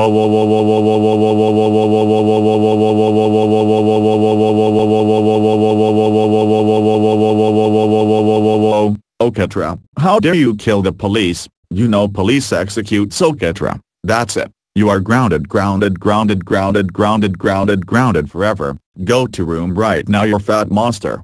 Oh, Oketra, how dare you kill the police? You know police executes Oketra. That's it. You are grounded grounded grounded grounded grounded grounded grounded forever. Go to room right now you fat monster.